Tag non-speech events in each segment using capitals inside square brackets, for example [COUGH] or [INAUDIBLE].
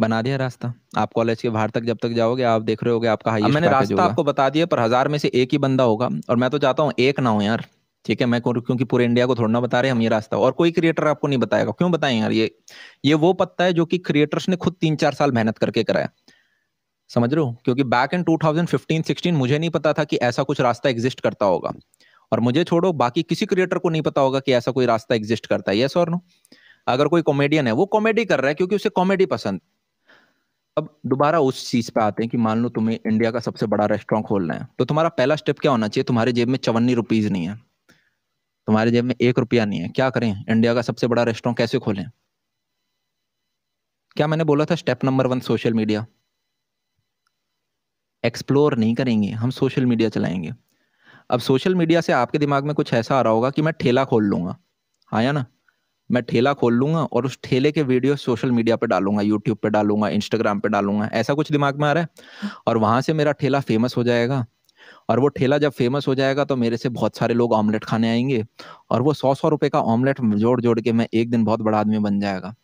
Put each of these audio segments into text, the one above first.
बना दिया रास्ता आप कॉलेज के बाहर तक जब तक जाओगे आप देख रहे होगे आपका हाईएस्ट मैंने रास्ता आपको बता दिया पर हजार में से एक ही बंदा होगा और मैं तो चाहता हूँ एक ना हो यार ठीक है मैं क्योंकि पूरे इंडिया को थोड़ा ना बता रहे हम ये रास्ता और कोई क्रिएटर आपको नहीं बताएगा क्यों बताएं यार ये ये वो पत्ता है जो कि क्रिएटर्स ने खुद तीन चार साल मेहनत करके कराया समझ रहे हो क्योंकि बैक इन 2015 16 मुझे नहीं पता था कि ऐसा कुछ रास्ता एग्जिस्ट करता होगा और मुझे छोड़ो बाकी किसी क्रिएटर को नहीं पता होगा कि ऐसा कोई रास्ता एग्जिस्ट करता है यस और नो अगर कोई कॉमेडियन है वो कॉमेडी कर रहा है क्योंकि उसे कॉमेडी पसंद अब दोबारा उस चीज पे आते हैं कि मान लो तुम्हें इंडिया का सबसे बड़ा रेस्टोरेंट खोलना है तो तुम्हारा पहला स्टेप क्या होना चाहिए तुम्हारे जेब में चवन्नी रुपीज नहीं है तुम्हारे जेब में एक रुपया नहीं है क्या करें इंडिया का सबसे बड़ा रेस्टोरेंट कैसे खोलें क्या मैंने बोला था step number one social media explore नहीं करेंगे हम सोशल मीडिया चलाएंगे अब सोशल मीडिया से आपके दिमाग में कुछ ऐसा आ रहा होगा कि मैं ठेला खोल लूंगा हाँ या ना मैं ठेला खोल लूंगा और उस ठेले के वीडियो सोशल मीडिया पे डालूंगा यूट्यूब पे डालूंगा इंस्टाग्राम पे डालूंगा ऐसा कुछ दिमाग में आ रहा है और वहां से मेरा ठेला फेमस हो जाएगा और वो ठेला जब फेमस हो जाएगा तो मेरे से बहुत सारे लोग ऑमलेट खाने आएंगे और वो सौ सौ रुपए का ऑमलेट जोड़ जोड़ के मैं एक दिन बहुत बड़ा आदमी बन जाएगा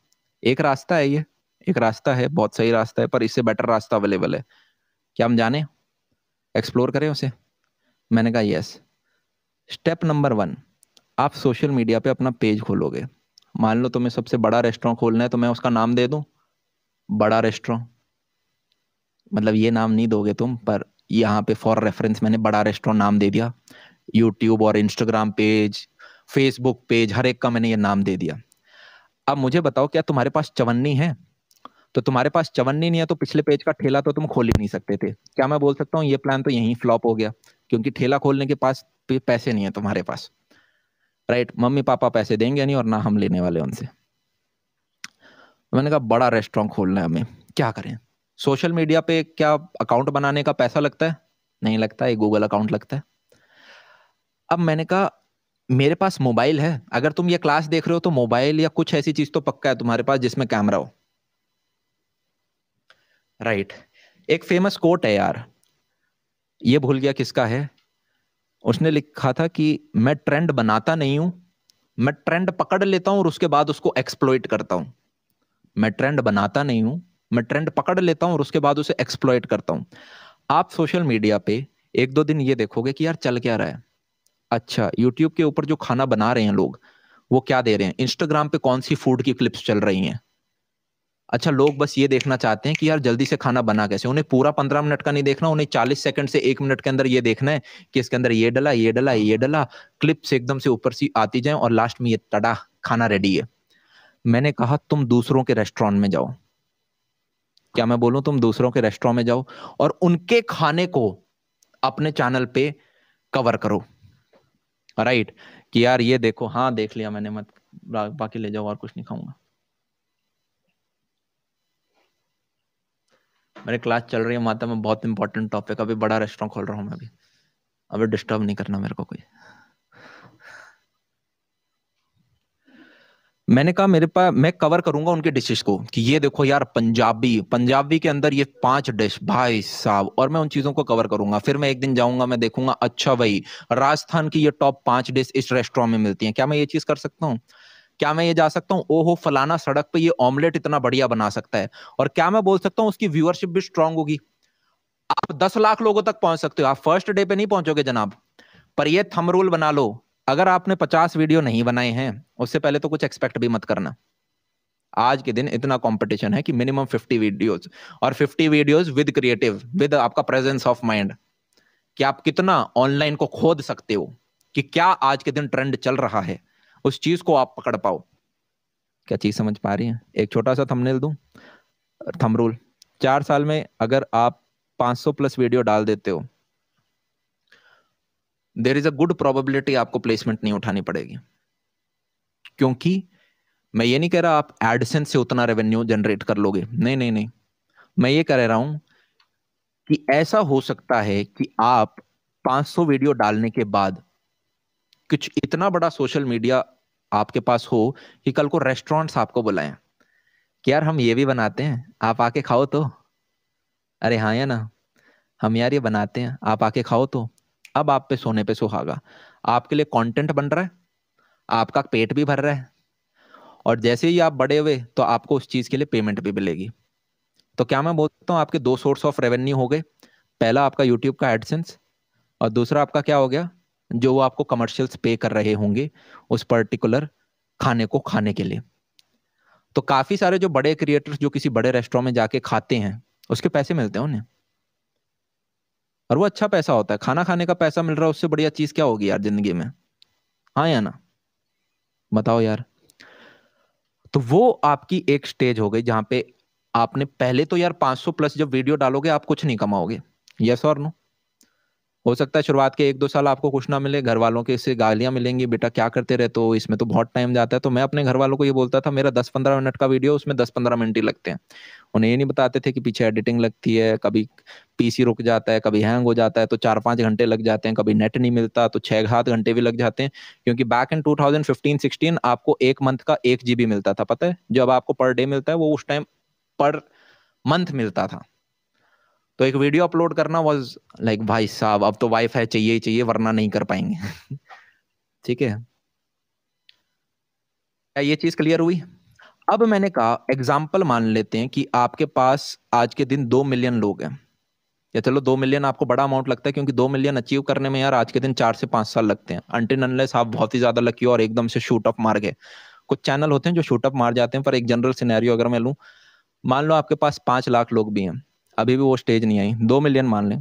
एक रास्ता है ये एक रास्ता है बहुत सही रास्ता है पर इससे बेटर रास्ता अवेलेबल है क्या हम जाने एक्सप्लोर करें उसे मैंने कहा यस स्टेप नंबर वन आप सोशल मीडिया पे अपना पेज खोलोगे मान लो तुम्हें सबसे बड़ा रेस्टोरेंट खोलना है तो मैं उसका नाम दे दूं बड़ा रेस्टोरेंट मतलब ये नाम नहीं दोगे तुम पर यहाँ पे फॉर रेफरेंस मैंने बड़ा रेस्टोरेंट नाम दे दिया यूट्यूब और इंस्टाग्राम पेज फेसबुक पेज हर एक का मैंने ये नाम दे दिया अब मुझे बताओ क्या तुम्हारे पास चवन्नी है तो तुम्हारे पास चवन्नी नहीं है तो पिछले पेज का ठेला तो तुम खोल ही नहीं सकते थे क्या मैं बोल सकता हूँ ये प्लान तो यहीं फ्लॉप हो गया क्योंकि ठेला खोलने के पास पैसे नहीं है तुम्हारे पास राइट मम्मी पापा पैसे देंगे नहीं और ना हम लेने वाले उनसे मैंने कहा बड़ा रेस्टोरेंट खोलना है हमें क्या करें सोशल मीडिया पे क्या अकाउंट बनाने का पैसा लगता है नहीं लगता है गूगल अकाउंट लगता है अब मैंने कहा मेरे पास मोबाइल है अगर तुम ये क्लास देख रहे हो तो मोबाइल या कुछ ऐसी चीज तो पक्का है तुम्हारे पास जिसमें कैमरा हो राइट right. एक फेमस कोट है यार ये भूल गया किसका है उसने लिखा था कि मैं ट्रेंड बनाता नहीं हूं मैं ट्रेंड पकड़ लेता हूं और उसके बाद उसको एक्सप्लोइट करता हूं मैं ट्रेंड बनाता नहीं हूं मैं ट्रेंड पकड़ लेता हूं और उसके बाद उसे एक्सप्लोइट करता हूं आप सोशल मीडिया पे एक दो दिन ये देखोगे कि यार चल क्या रहा है अच्छा यूट्यूब के ऊपर जो खाना बना रहे हैं लोग वो क्या दे रहे हैं इंस्टाग्राम पे कौन सी फूड की क्लिप्स चल रही हैं अच्छा लोग बस ये देखना चाहते हैं कि यार जल्दी से खाना बना कैसे उन्हें पूरा पंद्रह मिनट का नहीं देखना उन्हें चालीस सेकंड से एक मिनट के अंदर ये देखना है कि इसके अंदर ये डला ये डला ये डला क्लिप्स एकदम से ऊपर से आती जाए और लास्ट में ये तड़ा खाना रेडी है मैंने कहा तुम दूसरों के रेस्टोरेंट में जाओ क्या मैं बोलूं तुम दूसरों के रेस्टोरेंट में जाओ और उनके खाने को अपने चैनल पे कवर करो राइट कि यार ये देखो हाँ देख लिया मैंने मत बाकी ले जाओ और कुछ नहीं खाऊंगा मेरे क्लास चल रही है माता में बहुत इंपॉर्टेंट टॉपिक अभी बड़ा रेस्टोरेंट खोल रहा हूँ मैं अभी अभी डिस्टर्ब नहीं करना मेरे को कोई मैंने कहा मेरे पास मैं कवर करूंगा उनके डिशेस को कि ये देखो यार पंजाबी पंजाबी के अंदर ये पांच डिश भाई साहब और मैं उन चीजों को कवर करूंगा फिर मैं एक दिन जाऊंगा मैं देखूंगा अच्छा भाई राजस्थान की ये टॉप पांच डिश इस रेस्टोरेंट में मिलती है क्या मैं ये चीज कर सकता हूँ क्या मैं ये जा सकता हूँ ओहो फलाना सड़क पे ये ऑमलेट इतना बढ़िया बना सकता है और क्या मैं बोल सकता हूँ उसकी व्यूअरशिप भी स्ट्रांग होगी आप दस लाख लोगों तक पहुंच सकते हो आप फर्स्ट डे पे नहीं पहुंचोगे जनाब पर यह थम रूल बना लो अगर आपने पचास वीडियो नहीं बनाए हैं उससे पहले तो कुछ एक्सपेक्ट भी मत करना आज के दिन इतना कंपटीशन है कि मिनिमम 50 वीडियोस और 50 वीडियोस विद क्रिएटिव विद आपका प्रेजेंस ऑफ माइंड कि आप कितना ऑनलाइन को खोद सकते हो कि क्या आज के दिन ट्रेंड चल रहा है उस चीज को आप पकड़ पाओ क्या चीज समझ पा रही है एक छोटा सा थंबनेल दूं थम रूल चार साल में अगर आप 500 प्लस वीडियो डाल देते हो there is a good probability आपको प्लेसमेंट नहीं उठानी पड़ेगी क्योंकि मैं ये नहीं कह रहा आप एडसेंस से उतना रेवेन्यू जनरेट कर लोगे नहीं नहीं नहीं मैं ये कह रहा हूं कि ऐसा हो सकता है कि आप 500 वीडियो डालने के बाद कुछ इतना बड़ा सोशल मीडिया आपके पास हो कि कल को रेस्टोरेंट्स आपको बुलाएं कि यार हम ये भी बनाते हैं आप आके खाओ तो अरे हाँ या ना हम यार ये बनाते हैं आप आके खाओ तो अब आप पे सोने पे सुहागा आपके लिए कंटेंट बन रहा है आपका पेट भी भर रहा है और जैसे ही आप बड़े हुए तो आपको उस चीज़ के लिए पेमेंट भी मिलेगी तो क्या मैं बोलता हूँ आपके दो सोर्स ऑफ रेवेन्यू हो गए पहला आपका यूट्यूब का एडसेंस और दूसरा आपका क्या हो गया जो वो आपको कमर्शियल्स पे कर रहे होंगे उस पर्टिकुलर खाने को खाने के लिए तो काफी सारे जो बड़े क्रिएटर्स जो किसी बड़े रेस्टोरेंट में जाके खाते हैं उसके पैसे मिलते हैं उन्हें और वो अच्छा पैसा होता है खाना खाने का पैसा मिल रहा है उससे बढ़िया चीज क्या होगी यार जिंदगी में हाँ या ना बताओ यार तो वो आपकी एक स्टेज हो गई जहां पे आपने पहले तो यार 500 प्लस जब वीडियो डालोगे आप कुछ नहीं कमाओगे यस और नो हो सकता है शुरुआत के एक दो साल आपको कुछ ना मिले घर वालों के इससे गालियां मिलेंगी बेटा क्या करते रहे तो इसमें तो बहुत टाइम जाता है तो मैं अपने घर वालों को ये बोलता था मेरा दस पंद्रह मिनट का वीडियो उसमें दस पंद्रह मिनट ही लगते हैं उन्हें ये नहीं बताते थे कि पीछे एडिटिंग लगती है कभी पीसी रुक जाता है कभी हैंग हो जाता है तो चार पांच घंटे लग जाते हैं कभी नेट नहीं मिलता तो छह सात घंटे भी लग जाते हैं क्योंकि बैक इन 2015 16 आपको एक मंथ का एक जीबी मिलता था पता है जब आपको पर डे मिलता है वो उस टाइम पर मंथ मिलता था तो एक वीडियो अपलोड करना वॉज लाइक like, भाई साहब अब तो फाई चाहिए ही चाहिए वरना नहीं कर पाएंगे [LAUGHS] ठीक है क्या ये चीज क्लियर हुई अब मैंने कहा एग्जाम्पल मान लेते हैं कि आपके पास आज के दिन दो मिलियन लोग हैं या चलो दो मिलियन आपको बड़ा अमाउंट लगता है क्योंकि दो मिलियन अचीव करने में यार आज के दिन चार से पांच साल लगते हैं अनटिन अनलेस आप बहुत ही ज्यादा लकी हो और एकदम से शूट ऑफ मार गए कुछ चैनल होते हैं जो शूट अप मार जाते हैं पर एक जनरल सिनेरियो अगर मैं लूँ मान लो आपके पास पांच लाख लोग भी हैं अभी भी वो स्टेज नहीं आई दो मिलियन मान लें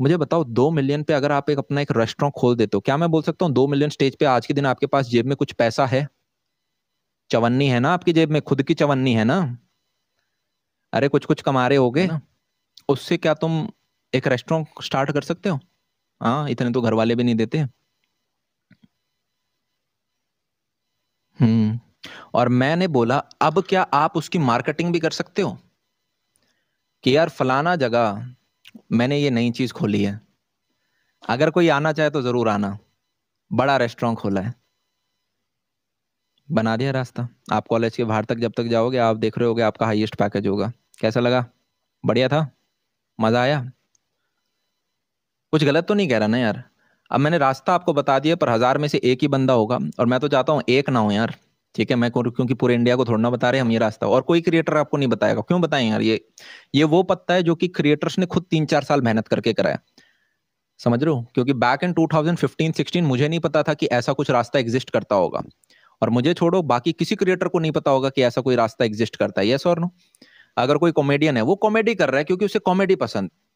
मुझे बताओ दो मिलियन पे अगर आप एक अपना एक रेस्टोरेंट खोल देते हो क्या मैं बोल सकता हूँ दो मिलियन स्टेज पे आज के दिन आपके पास जेब में कुछ पैसा है चवन्नी है ना आपकी जेब में खुद की चवन्नी है ना अरे कुछ कुछ कमा रहे गए उससे क्या तुम एक रेस्टोरेंट स्टार्ट कर सकते हो हाँ इतने तो घर वाले भी नहीं देते हम्म और मैंने बोला अब क्या आप उसकी मार्केटिंग भी कर सकते हो कि यार फलाना जगह मैंने ये नई चीज खोली है अगर कोई आना चाहे तो जरूर आना बड़ा रेस्टोरेंट खोला है बना दिया रास्ता आप कॉलेज के बाहर तक जब तक जाओगे आप देख रहे होगे आपका हाईएस्ट पैकेज होगा कैसा लगा बढ़िया था मजा आया कुछ गलत तो नहीं कह रहा ना यार अब मैंने रास्ता आपको बता दिया पर हजार में से एक ही बंदा होगा और मैं तो चाहता हूँ एक ना हो यार ठीक है मैं क्योंकि पूरे इंडिया को थोड़ा ना बता रहे हम ये रास्ता और कोई क्रिएटर आपको नहीं बताएगा क्यों बताएं यार ये ये वो पत्ता है जो कि क्रिएटर्स ने खुद तीन चार साल मेहनत करके कराया समझ रहे हो क्योंकि बैक इन 2015 16 मुझे नहीं पता था कि ऐसा कुछ रास्ता एग्जिस्ट करता होगा और मुझे छोड़ो बाकी किसी क्रिएटर को नहीं पता होगा कि ऐसा कोई रास्ता एग्जिस्ट करता है यस और नो अगर कोई कॉमेडियन है वो कॉमेडी कर रहा है क्योंकि उसे कॉमेडी पसंद